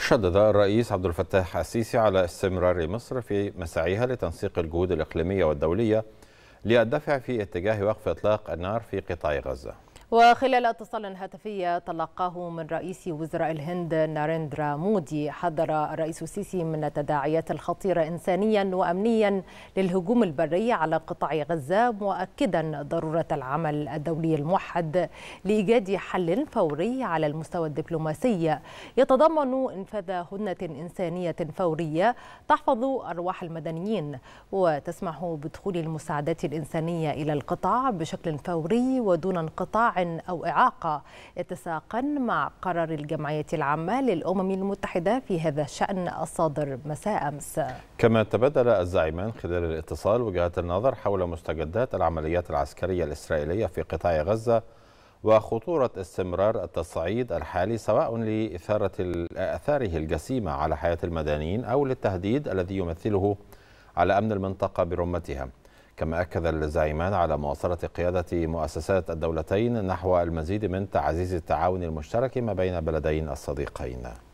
شدد الرئيس عبد الفتاح السيسي على استمرار مصر في مساعيها لتنسيق الجهود الإقليمية والدولية للدفع في اتجاه وقف إطلاق النار في قطاع غزة وخلال اتصال هاتفي تلقاه من رئيس وزراء الهند ناريندرا مودي حذر الرئيس السيسي من التداعيات الخطيرة إنسانيا وأمنيا للهجوم البري على قطاع غزة مؤكدا ضرورة العمل الدولي الموحد لإيجاد حل فوري على المستوى الدبلوماسي يتضمن إنفاذ هدنة إنسانية فورية تحفظ أرواح المدنيين وتسمح بدخول المساعدات الإنسانية إلى القطاع بشكل فوري ودون انقطاع أو إعاقة اتساقا مع قرار الجمعية العامة للأمم المتحدة في هذا الشأن الصادر مساء أمس كما تبادل الزعيمان خلال الاتصال وجهات النظر حول مستجدات العمليات العسكرية الإسرائيلية في قطاع غزة وخطورة استمرار التصعيد الحالي سواء لإثارة آثاره الجسيمة على حياة المدنيين أو للتهديد الذي يمثله على أمن المنطقة برمتها كما أكد الزعيمان على مواصلة قيادة مؤسسات الدولتين نحو المزيد من تعزيز التعاون المشترك ما بين البلدين الصديقين